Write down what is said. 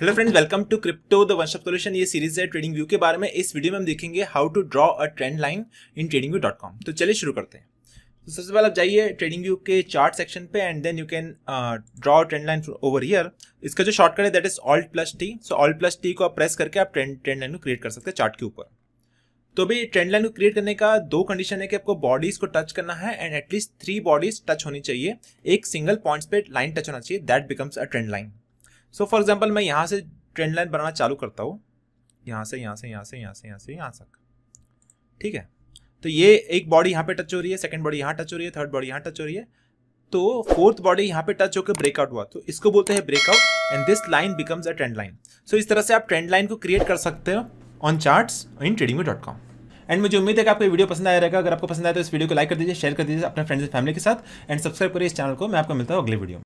hello friends welcome to crypto the one solution ये series है trading view के बारे में इस वीडियो में हम देखेंगे how to draw a trend line in trading view dot com तो चलिए शुरू करते हैं तो सबसे पहले आप जाइए ट्रेडिंग व्यू के चार्ट सेक्शन पे and then you can draw trend line over here इसका जो शॉर्टकट है that is alt plus T so alt plus T को आप प्रेस करके आप ट्रेंड ट्रेंड लाइन को क्रिएट कर सकते हैं चार्ट के ऊपर तो अभी ट्रेंड लाइन को क्रिएट करने का दो कंडीशन है कि आपको बॉडीज को टच करना है and at least three bodies touch होनी चाहिए एक सिंगल पॉइंट्स पे लाइन टच होना चाहिए that becomes a trend line so for example मैं यहाँ से ट्रेंड लाइन बनाना चालू करता हूँ यहाँ से यहाँ से यहाँ से यहाँ से यहाँ से यहाँ तक ठीक है तो ये एक बॉडी यहाँ पे टच हो रही है सेकंड बॉडी यहाँ टच हो रही है थर्ड बॉडी यहाँ टच हो रही है तो फोर्थ बॉडी यहाँ पे टच होकर ब्रेकआउट हुआ तो इसको बोलते हैं breakout and this line becomes a trend line so इस तरह से आप ट्रेंड लाइन को क्रिएट कर सकते हो on charts in trading dot com and मुझे उम्मीद है कि आपको वीडियो पसंद आया रहेगा अगर आपको पसंद आया तो इस वीडियो को लाइक कर दीजिए शेयर कर दीजिए अपने फ्रेंड्स फैमिली के साथ एंड सब्सक्राइब करिए इस चैनल को मैं आपको मिलता हूँ अगले वीडियो